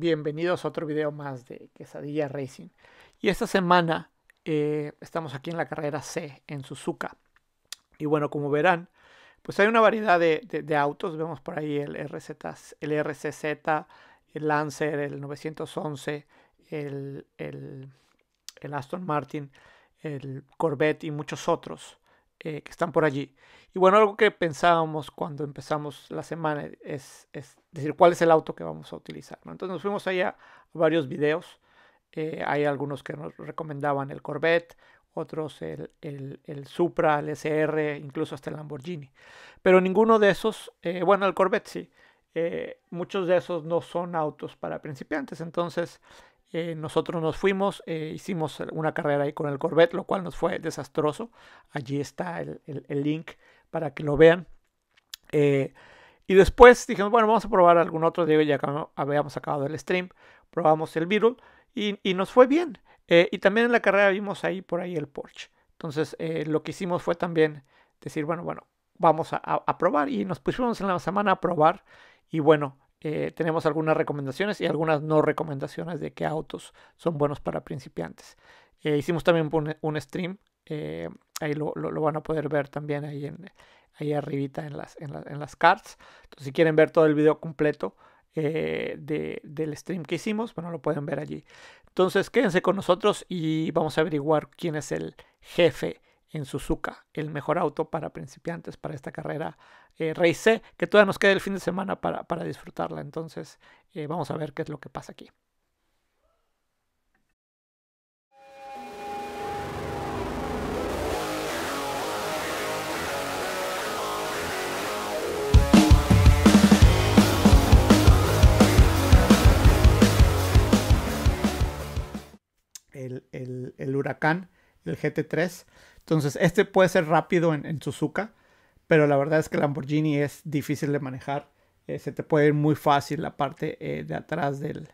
bienvenidos a otro video más de Quesadilla Racing. Y esta semana eh, estamos aquí en la carrera C, en Suzuka. Y bueno, como verán, pues hay una variedad de, autos. Vemos por ahí el, RZ, el RCZ, el Lancer, el 911, el, el, el Aston Martin, el Corvette y muchos otros. Eh, que están por allí. Y bueno, algo que pensábamos cuando empezamos la semana es, decir cuál es el auto que vamos a utilizar. Entonces nos fuimos allá a varios videos. Eh, hay algunos que nos recomendaban el Corvette, otros el, Supra, el SR, incluso hasta el Lamborghini. Pero ninguno de esos, eh, bueno, el Corvette sí, muchos de esos no son autos para principiantes. Entonces eh, nosotros nos fuimos, eh, hicimos una carrera ahí con el Corvette, lo cual nos fue desastroso. Allí está el, link para que lo vean. Eh, y después dijimos, bueno, vamos a probar algún otro. hoy ya habíamos acabado el stream, probamos el Beetle y, nos fue bien. y también en la carrera vimos ahí por ahí el Porsche. Entonces, lo que hicimos fue también decir, bueno, bueno, vamos a probar. Y nos pusimos en la semana a probar. Y bueno, eh, tenemos algunas recomendaciones y algunas no recomendaciones de qué autos son buenos para principiantes. Eh, hicimos también un, stream, eh, ahí lo, van a poder ver también ahí, en, ahí arribita en las, en, las cards. si quieren ver todo el video completo del stream que hicimos, bueno, lo pueden ver allí. Entonces quédense con nosotros y vamos a averiguar quién es el jefe en Suzuka, el mejor auto para principiantes para esta carrera Rey eh, Race que todavía nos queda el fin de semana para, disfrutarla. Entonces, eh, vamos a ver qué es lo que pasa aquí. El, el huracán, el GT3 entonces, este puede ser rápido en, Suzuka, pero la verdad es que Lamborghini es difícil de manejar. Eh, se te puede ir muy fácil la parte eh, de atrás del,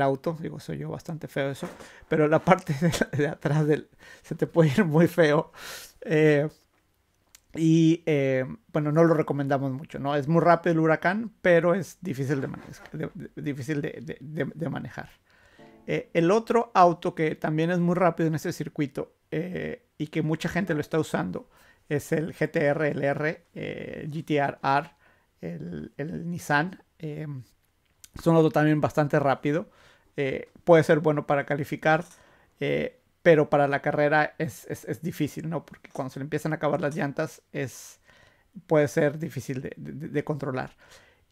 auto. Digo, soy yo bastante feo eso. Pero la parte de, atrás se te puede ir muy feo. Eh, y bueno, no lo recomendamos mucho, ¿no? Es muy rápido el huracán, pero es difícil difícil de manejar. Eh, el otro auto que también es muy rápido en este circuito eh, y que mucha gente lo está usando es el GTR, el GTR R, el, eh, Nissan. es un auto también bastante rápido. puede ser bueno para calificar, pero para la carrera es, difícil, ¿no? Porque cuando se le empiezan a acabar las llantas es, puede ser difícil de controlar.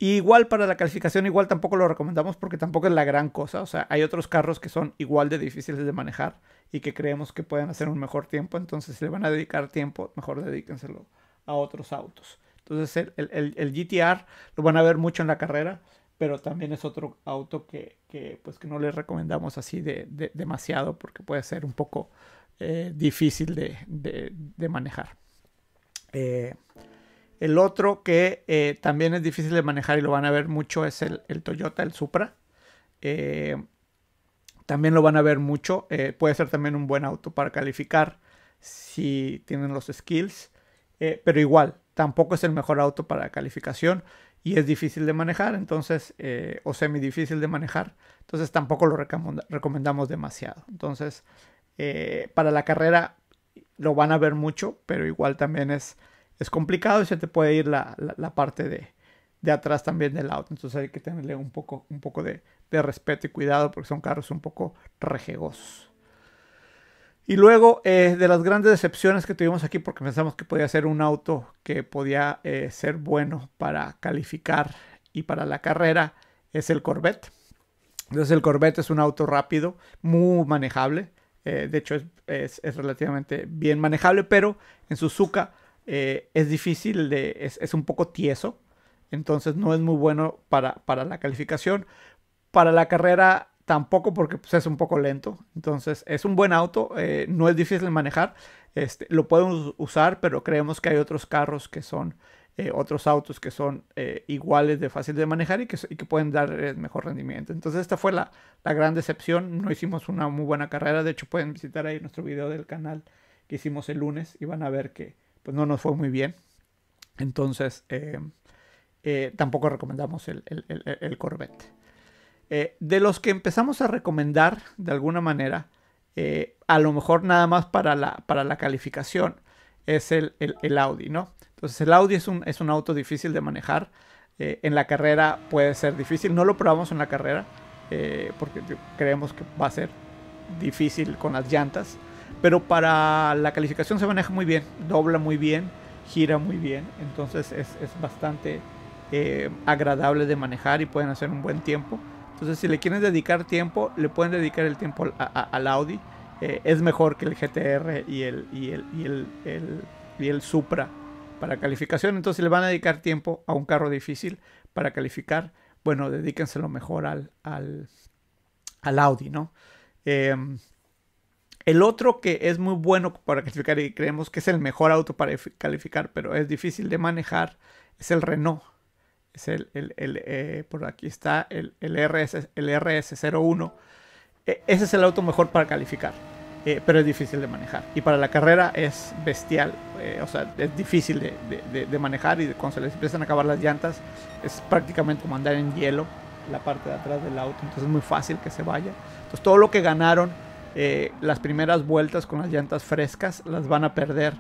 Y igual para la calificación, igual tampoco lo recomendamos porque tampoco es la gran cosa. O sea, hay otros carros que son igual de difíciles de manejar y que creemos que pueden hacer un mejor tiempo. Entonces, si le van a dedicar tiempo, mejor dedíquenselo a otros autos. Entonces, el, el, el GTR lo van a ver mucho en la carrera, pero también es otro auto que, que pues, que no les recomendamos así de, de, demasiado porque puede ser un poco eh, difícil de, de manejar. Eh, el otro que eh, también es difícil de manejar y lo van a ver mucho es el, Toyota, el Supra. Eh, también lo van a ver mucho. Eh, puede ser también un buen auto para calificar si tienen los skills. pero igual, tampoco es el mejor auto para calificación y es difícil de manejar, entonces, o semi difícil de manejar. Entonces tampoco lo recomendamos demasiado. Entonces, para la carrera lo van a ver mucho, pero igual también es es complicado y se te puede ir la, parte de, atrás también del auto. Entonces hay que tenerle un poco, un poco de, respeto y cuidado porque son carros un poco rejegosos. Y luego, eh, de las grandes decepciones que tuvimos aquí, porque pensamos que podía ser un auto que podía eh, ser bueno para calificar y para la carrera, es el Corvette. Entonces, el Corvette es un auto rápido, muy manejable. Eh, de hecho, es, es, relativamente bien manejable, pero en Suzuka eh, es difícil, de, es, un poco tieso, entonces no es muy bueno para, para la calificación. Para la carrera tampoco porque pues, es un poco lento, entonces es un buen auto, eh, no es difícil de manejar, este, lo podemos usar, pero creemos que hay otros carros que son... Eh, otros autos que son iguales de fácil de manejar y que, que pueden dar el mejor rendimiento. Entonces esta fue la, la, gran decepción, no hicimos una muy buena carrera, de hecho pueden visitar ahí nuestro video del canal que hicimos el lunes y van a ver que pues no nos fue muy bien. Entonces, eh, eh, tampoco recomendamos el, el, Corvette. Eh, de los que empezamos a recomendar de alguna manera, a lo mejor nada más para la, calificación, es el, Audi, ¿no? Entonces, el Audi es un auto difícil de manejar. en la carrera puede ser difícil, no lo probamos en la carrera porque creemos que va a ser difícil con las llantas. Pero para la calificación se maneja muy bien, dobla muy bien, gira muy bien. Entonces es, bastante eh, agradable de manejar y pueden hacer un buen tiempo. Entonces si le quieren dedicar tiempo, le pueden dedicar el tiempo al Audi. Eh, es mejor que el GTR y el, el, y el, Supra para calificación. Entonces si le van a dedicar tiempo a un carro difícil para calificar, bueno, dedíquenselo mejor al, Audi, ¿no? Em, el otro que es muy bueno para calificar y creemos que es el mejor auto para calificar, pero es difícil de manejar, es el Renault. Es el, el, eh, por aquí está el, el, RS, el RS01. E, ese es el auto mejor para calificar, eh, pero es difícil de manejar. Y para la carrera es bestial, eh, o sea, es difícil de, de, de, de, manejar y cuando se les empiezan a acabar las llantas es prácticamente mandar en hielo la parte de atrás del auto, entonces es muy fácil que se vaya. Entonces todo lo que ganaron eh, las primeras vueltas con las llantas frescas las van a perder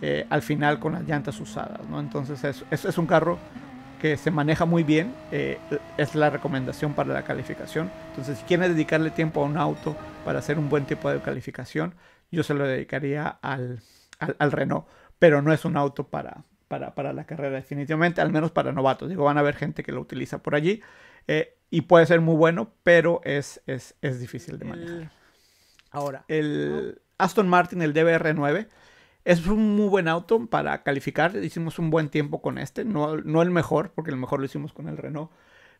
eh, al final con las llantas usadas, ¿no? Entonces es, es, es un carro que se maneja muy bien, eh, es la recomendación para la calificación. Entonces, si quieres dedicarle tiempo a un auto para hacer un buen tipo de calificación, yo se lo dedicaría al, al, Renault, pero no es un auto para, para, para, la carrera definitivamente, al menos para novatos. Digo, van a haber gente que lo utiliza por allí y puede ser muy bueno, pero es, es, es difícil de manejar. Ahora, el Aston Martin, el DBR9, es un muy buen auto para calificar. Hicimos un buen tiempo con este, no, no el mejor, porque el mejor lo hicimos con el Renault.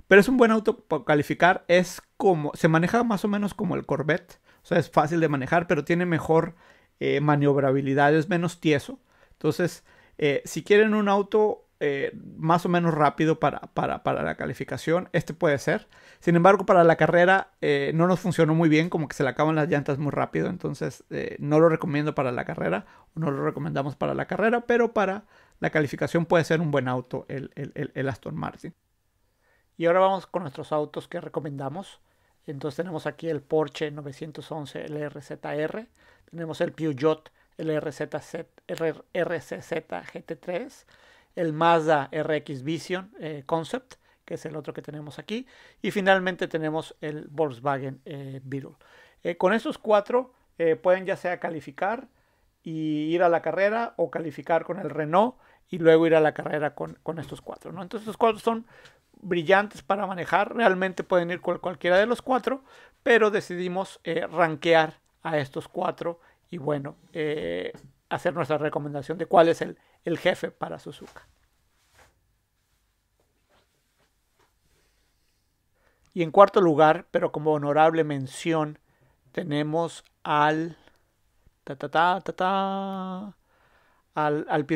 Pero es un buen auto para calificar. Es como, se maneja más o menos como el Corvette. O sea, es fácil de manejar, pero tiene mejor eh, maniobrabilidad, es menos tieso. Entonces, eh, si quieren un auto eh, más o menos rápido para, la calificación. Este puede ser. Sin embargo, para la carrera eh, no nos funcionó muy bien, como que se le acaban las llantas muy rápido. Entonces, eh, no lo recomiendo para la carrera, no lo recomendamos para la carrera, pero para la calificación puede ser un buen auto el, Aston Martin. Y ahora vamos con nuestros autos que recomendamos. Entonces tenemos aquí el Porsche 911 LRZR, tenemos el Peugeot LRZZ, RCZ GT3, el Mazda RX Vision eh, Concept, que es el otro que tenemos aquí, y finalmente tenemos el Volkswagen eh, Beetle. Eh, con esos cuatro pueden ya sea calificar y ir a la carrera o calificar con el Renault y luego ir a la carrera con, estos cuatro. ¿no? Entonces estos cuatro son brillantes para manejar, realmente pueden ir con cualquiera de los cuatro, pero decidimos ranquear a estos cuatro y bueno, hacer nuestra recomendación de cuál es el, el jefe para Suzuka. Y en cuarto lugar, pero como honorable mención, tenemos al ta ta ta ta, al, al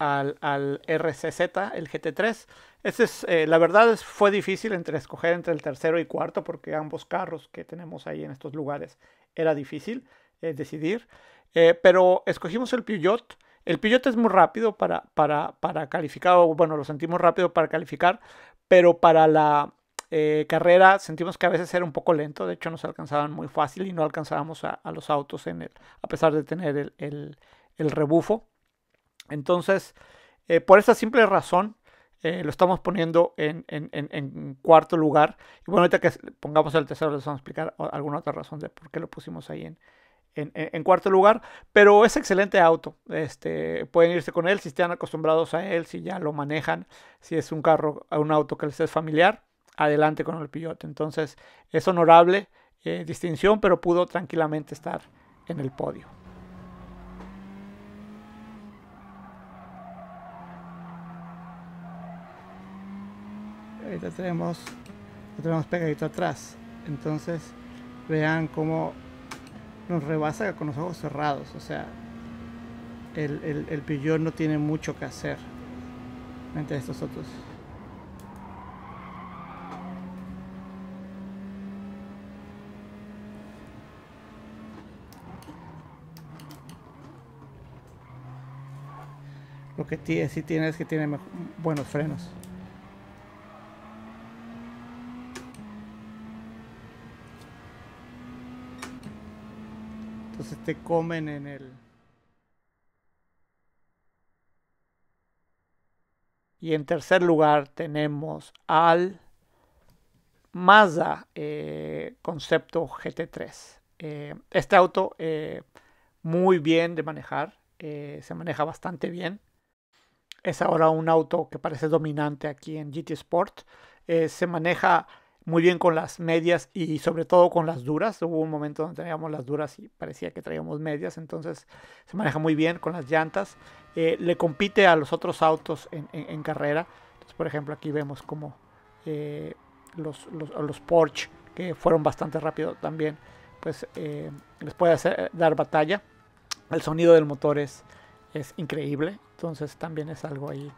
al, al, RCZ, el GT3. Este es, eh, la verdad fue difícil entre escoger entre el tercero y cuarto porque ambos carros que tenemos ahí en estos lugares era difícil eh, decidir. Eh, pero escogimos el Peugeot. El Peugeot es muy rápido para, para, calificar, o bueno, lo sentimos rápido para calificar, pero para la eh, carrera sentimos que a veces era un poco lento, de hecho nos alcanzaban muy fácil y no alcanzábamos a, los autos en el, a pesar de tener el, rebufo. Entonces, eh, por esa simple razón, lo estamos poniendo en, en, cuarto lugar. Y bueno, ahorita que pongamos el tercero, les vamos a explicar alguna otra razón de por qué lo pusimos ahí en, en, cuarto lugar, pero es excelente auto. Este, pueden irse con él si están acostumbrados a él, si ya lo manejan, si es un carro, un auto que les es familiar, adelante con el pilote Entonces es honorable eh, distinción, pero pudo tranquilamente estar en el podio. Ahorita tenemos, tenemos pegadito atrás, entonces vean cómo nos rebasa con los ojos cerrados. O sea, el, el, pillón no tiene mucho que hacer frente a estos otros. Lo que sí tiene es que tiene buenos frenos. comen en el... Y en tercer lugar tenemos al Mazda eh, Concepto GT3. Eh, este auto eh, muy bien de manejar, se maneja bastante bien. Es ahora un auto que parece dominante aquí en GT Sport. se maneja muy bien con las medias y sobre todo con las duras. Hubo un momento donde teníamos las duras y parecía que traíamos medias, entonces se maneja muy bien con las llantas. Eh, le compite a los otros autos en, en, carrera. por ejemplo, aquí vemos como eh, los, los, los, Porsche, que fueron bastante rápido también, pues eh, les puede dar batalla. El sonido del motor es, es increíble, entonces también es algo ahí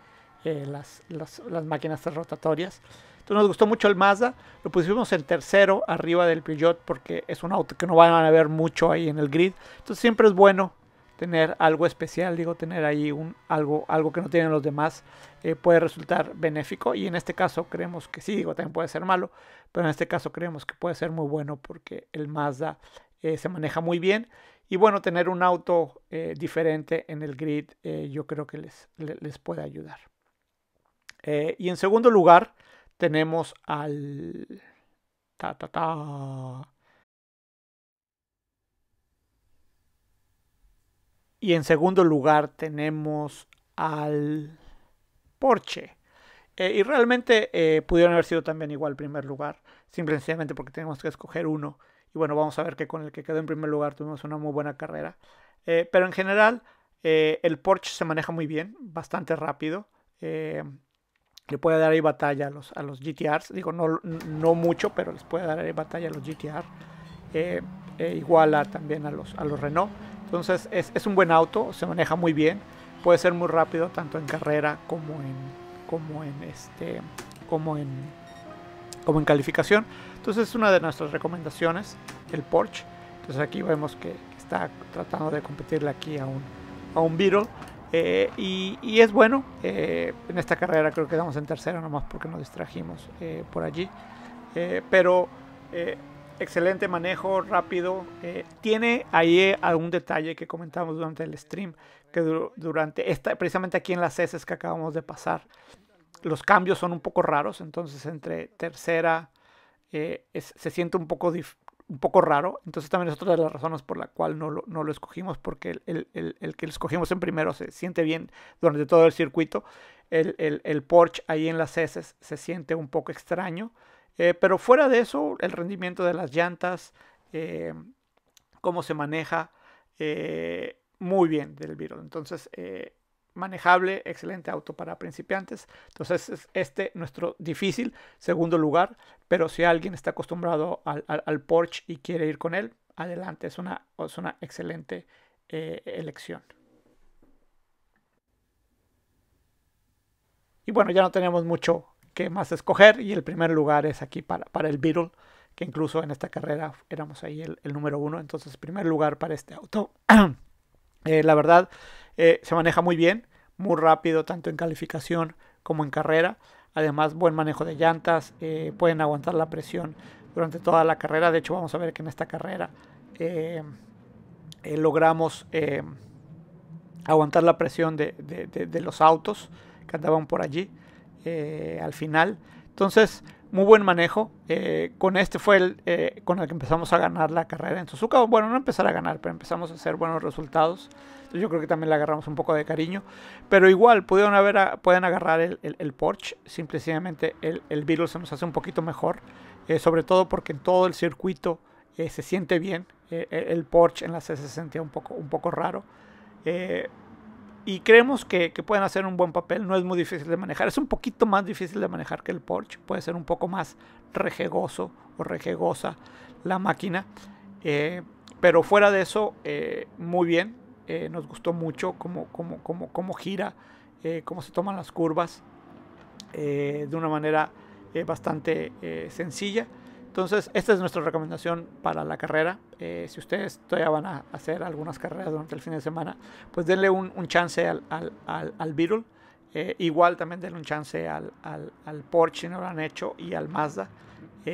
eh, las, las, máquinas rotatorias. Entonces nos gustó mucho el Mazda, lo pusimos en tercero arriba del Peugeot porque es un auto que no van a ver mucho ahí en el grid. Entonces siempre es bueno tener algo especial, digo, tener ahí un, algo, algo que no tienen los demás eh, puede resultar benéfico y en este caso creemos que sí, digo, también puede ser malo, pero en este caso creemos que puede ser muy bueno porque el Mazda eh, se maneja muy bien y bueno, tener un auto diferente en el grid yo creo que les, les puede ayudar. Eh, y en segundo lugar tenemos al... Y en segundo lugar tenemos al Porsche. Eh, y realmente eh, pudieron haber sido también igual primer lugar, simplemente porque tenemos que escoger uno. Y bueno, vamos a ver que con el que quedó en primer lugar tuvimos una muy buena carrera. pero en general, el Porsche se maneja muy bien, bastante rápido le puede dar ahí batalla a los, a los GTRs. Digo, no, no mucho, pero les puede dar ahí batalla a los GTR. Eh, eh, también a los, a los Renault. Entonces es, es, un buen auto, se maneja muy bien. Puede ser muy rápido tanto en carrera como en, como en, este, como en, como en calificación. Entonces es una de nuestras recomendaciones, el Porsche. Entonces aquí vemos que está tratando de competirle aquí a un, a un Beetle. Eh, y, es bueno, eh, en esta carrera creo que estamos en tercera nomás porque nos distrajimos eh, por allí. pero excelente manejo, rápido. tiene ahí algún detalle que comentamos durante el stream, que durante esta, precisamente aquí en las heces que acabamos de pasar, los cambios son un poco raros, entonces entre tercera se siente un poco difícil un poco raro. Entonces también es otra de las razones por la cual no lo, escogimos, porque el, el, el, que escogimos en primero se siente bien durante todo el circuito. El, Porsche ahí en las S se siente un poco extraño. Eh, pero fuera de eso, el rendimiento de las llantas, eh, cómo se maneja, eh, muy bien del virus. Entonces, manejable, excelente auto para principiantes. Entonces es este nuestro difícil segundo lugar, pero si alguien está acostumbrado al, al, Porsche y quiere ir con él, adelante, es una, una excelente eh, elección. Y bueno, ya no tenemos mucho que más escoger y el primer lugar es aquí para, el Beetle, que incluso en esta carrera éramos ahí el, número uno, entonces primer lugar para este auto. Eh, la verdad, eh, se maneja muy bien, muy rápido, tanto en calificación como en carrera. Además, buen manejo de llantas, eh, pueden aguantar la presión durante toda la carrera. De hecho, vamos a ver que en esta carrera eh, logramos aguantar la presión de, los autos que andaban por allí al final. Entonces, muy buen manejo. con este fue el con el que empezamos a ganar la carrera en Suzuka. Bueno, no empezar a ganar, pero empezamos a hacer buenos resultados yo creo que también le agarramos un poco de cariño. Pero igual, haber, pueden agarrar el, el, el Porsche. Simplemente el, el se nos hace un poquito mejor. Eh, sobre todo porque en todo el circuito eh, se siente bien. Eh, e, el Porsche en la C se sentía un poco, un poco raro. y creemos que, que, pueden hacer un buen papel. No es muy difícil de manejar. Es un poquito más difícil de manejar que el Porsche. Puede ser un poco más rejegoso o rejegosa la máquina. pero fuera de eso, muy bien eh, nos gustó mucho cómo, cómo, cómo, cómo gira, eh, cómo se toman las curvas eh, de una manera bastante sencilla. Entonces, esta es nuestra recomendación para la carrera. si ustedes todavía van a hacer algunas carreras durante el fin de semana, pues denle un, chance al, al, Beetle. igual también denle un chance al, al, Porsche, si no lo han hecho, y al Mazda.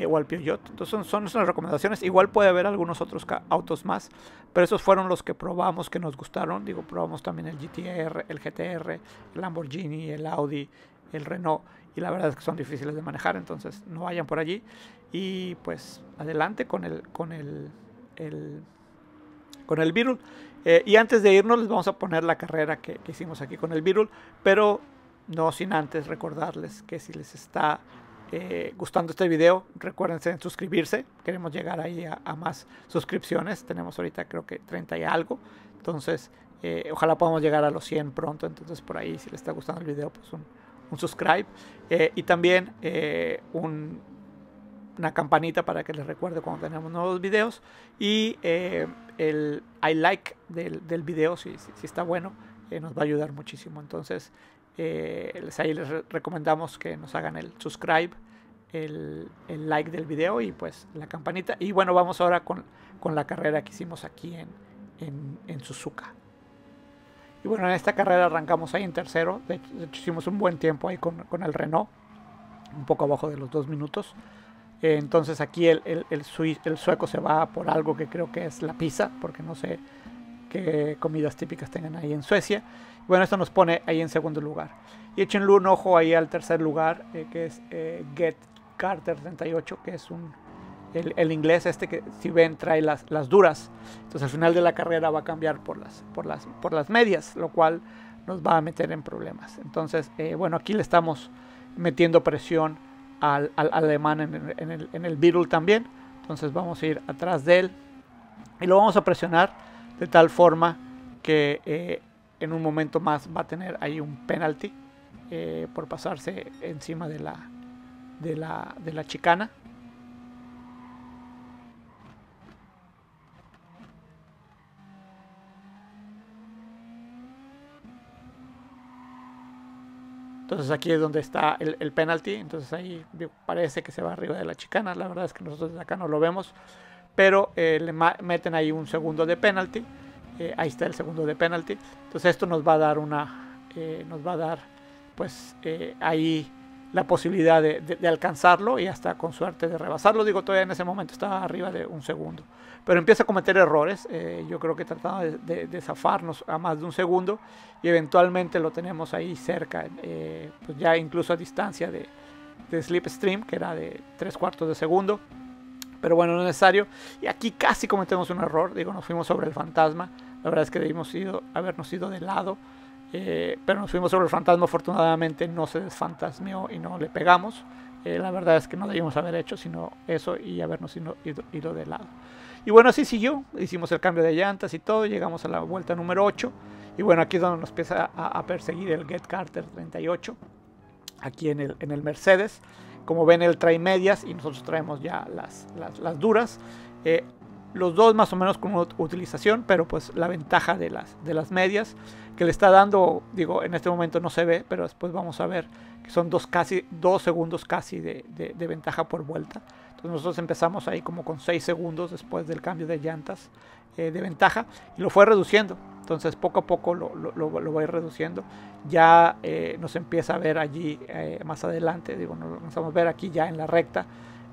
o al Peugeot. Entonces son, son, nuestras recomendaciones. Igual puede haber algunos otros autos más. Pero esos fueron los que probamos que nos gustaron. Digo, probamos también el GTR, el GTR, el Lamborghini, el Audi, el Renault. Y la verdad es que son difíciles de manejar, entonces no vayan por allí. Y pues adelante con el, con el, con el Virul. Eh, y antes de irnos les vamos a poner la carrera que, que hicimos aquí con el Virul. Pero no sin antes recordarles que si les está eh, gustando este video, recuérdense suscribirse. Queremos llegar ahí a, más suscripciones. Tenemos ahorita creo que 30 y algo. Entonces, eh, ojalá podamos llegar a los 100 pronto. Entonces, por ahí, si les está gustando el video, pues un, subscribe. Eh, y también una campanita para que les recuerde cuando tenemos nuevos videos. Y el I like del, del video, si, si está bueno, nos va a ayudar muchísimo. Entonces, les, ahí les recomendamos que nos hagan el subscribe, el, like del video y pues la campanita. Y bueno, vamos ahora con, la carrera que hicimos aquí en, en, en, Suzuka. Y bueno, en esta carrera arrancamos ahí en tercero. De hecho, hicimos un buen tiempo ahí con, el Renault, un poco abajo de los dos minutos. Eh, entonces aquí el, el, el sueco se va por algo que creo que es la pizza, porque no sé que comidas típicas tengan ahí en Suecia. Bueno, esto nos pone ahí en segundo lugar. Y échenle un ojo ahí al tercer lugar, eh, que es eh, Get Carter 38, que es un, el, inglés este que si ven trae las, las duras. Entonces al final de la carrera va a cambiar por las, por las, por las medias, lo cual nos va a meter en problemas. Entonces, eh, bueno, aquí le estamos metiendo presión al, al alemán en, el, en también. Entonces vamos a ir atrás de él y lo vamos a presionar de tal forma que eh, en un momento más va a tener ahí un penalti eh, por pasarse encima de la, de la, de la chicana. Entonces aquí es donde está el, el penalti. Entonces ahí parece que se va arriba de la chicana. La verdad es que nosotros acá no lo vemos pero eh, le meten ahí un segundo de penalty. Eh, ahí está el segundo de penalty. Entonces esto nos va a dar una, eh, nos va a dar pues ahí la posibilidad de, alcanzarlo y hasta con suerte de rebasarlo. Digo, todavía en ese momento estaba arriba de un segundo. Pero empieza a cometer errores. yo creo que trataba de, zafarnos a más de un segundo y eventualmente lo tenemos ahí cerca, pues ya incluso a distancia de, de Slipstream, que era de tres cuartos de segundo pero bueno, no es necesario. Y aquí casi cometemos un error, digo, nos fuimos sobre el fantasma. La verdad es que debimos ido, habernos ido de lado, eh, pero nos fuimos sobre el fantasma. Afortunadamente no se desfantasmeó y no le pegamos. Eh, la verdad es que no debimos haber hecho sino eso y habernos ido, de lado. Y bueno, así siguió. Hicimos el cambio de llantas y todo. Llegamos a la vuelta número 8. Y bueno, aquí es donde nos empieza a, perseguir el Get Carter 38. Aquí en el, en el Mercedes. Como ven, él trae medias y nosotros traemos ya las, las, duras. Eh, los dos más o menos con utilización, pero pues la ventaja de las, de las medias que le está dando, digo, en este momento no se ve, pero después vamos a ver que son dos, casi, dos segundos casi de, de, ventaja por vuelta. Entonces nosotros empezamos ahí como con seis segundos después del cambio de llantas eh, de ventaja y lo fue reduciendo. Entonces poco a poco lo, lo, va a ir reduciendo. Ya eh, nos empieza a ver allí eh, más adelante, digo, nos vamos a ver aquí ya en la recta.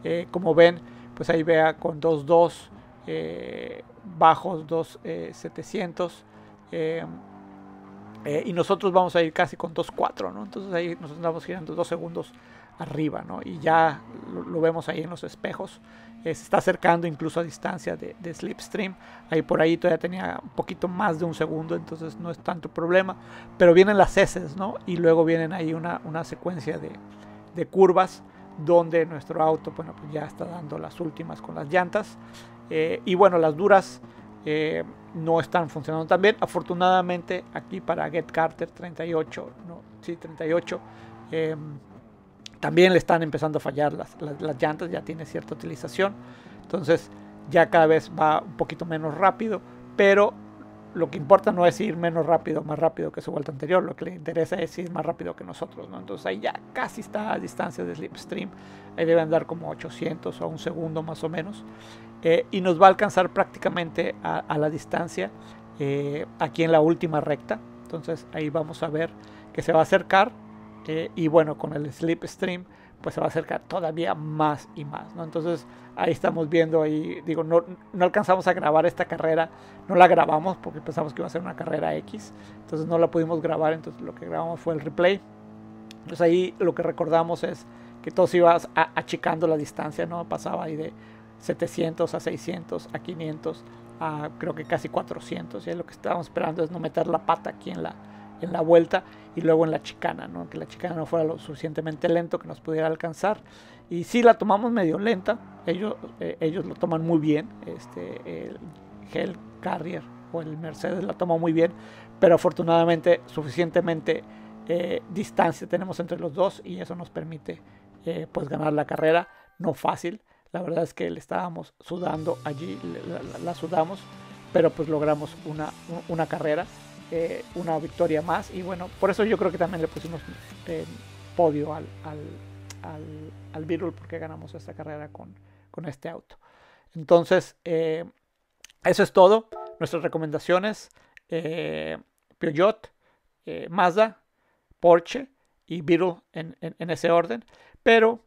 Eh, como ven, pues ahí vea con 2.2 bajos 2.700. y nosotros vamos a ir casi con 2.4, ¿no? Entonces ahí nos andamos girando dos segundos arriba, ¿no? Y ya lo, vemos ahí en los espejos. Eh, se está acercando incluso a distancia de, Slipstream. Ahí por ahí todavía tenía un poquito más de un segundo, entonces no es tanto problema. Pero vienen las heces, ¿no? Y luego vienen ahí una, una secuencia de, curvas donde nuestro auto, bueno, pues ya está dando las últimas con las llantas. Eh, y bueno, las duras eh, no están funcionando tan bien. Afortunadamente aquí para Get Carter 38, no, sí, 38 también le están empezando a fallar las, las, llantas, ya tiene cierta utilización. Entonces ya cada vez va un poquito menos rápido, pero lo que importa no es ir menos rápido, más rápido que su vuelta anterior, lo que le interesa es ir más rápido que nosotros, ¿no? Entonces ahí ya casi está a distancia de Slipstream, ahí debe andar como 800 o un segundo más o menos, eh, y nos va a alcanzar prácticamente a, la distancia eh, aquí en la última recta, entonces ahí vamos a ver que se va a acercar y bueno, con el slipstream, pues se va a acercar todavía más y más, ¿no? Entonces ahí estamos viendo, ahí digo, no, no alcanzamos a grabar esta carrera, no la grabamos porque pensamos que iba a ser una carrera X, entonces no la pudimos grabar, entonces lo que grabamos fue el replay. Entonces ahí lo que recordamos es que todos ibas achicando la distancia, ¿no? Pasaba ahí de 700 a 600 a 500 a creo que casi 400, y lo que estábamos esperando es no meter la pata aquí en la en la vuelta y luego en la chicana, ¿no? que la chicana no fuera lo suficientemente lento que nos pudiera alcanzar. Y si la tomamos medio lenta, ellos, eh, ellos lo toman muy bien, este, el Hell Carrier o el Mercedes la toma muy bien, pero afortunadamente suficientemente eh, distancia tenemos entre los dos y eso nos permite eh, pues ganar la carrera, no fácil, la verdad es que le estábamos sudando allí, la, la sudamos, pero pues logramos una, una carrera eh, una victoria más. Y bueno, por eso yo creo que también le pusimos eh, podio al, al, Virul porque ganamos esta carrera con, este auto. Entonces, eh, eso es todo. Nuestras recomendaciones, Peugeot, Mazda, Porsche y Beetle en, en ese orden. Pero,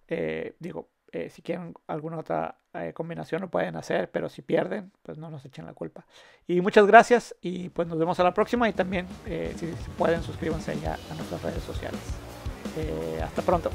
digo, si quieren alguna otra eh, combinación lo pueden hacer, pero si pierden, pues no nos echen la culpa. Y muchas gracias y pues nos vemos a la próxima y también eh, si pueden suscríbanse ya a nuestras redes sociales. Eh, hasta pronto.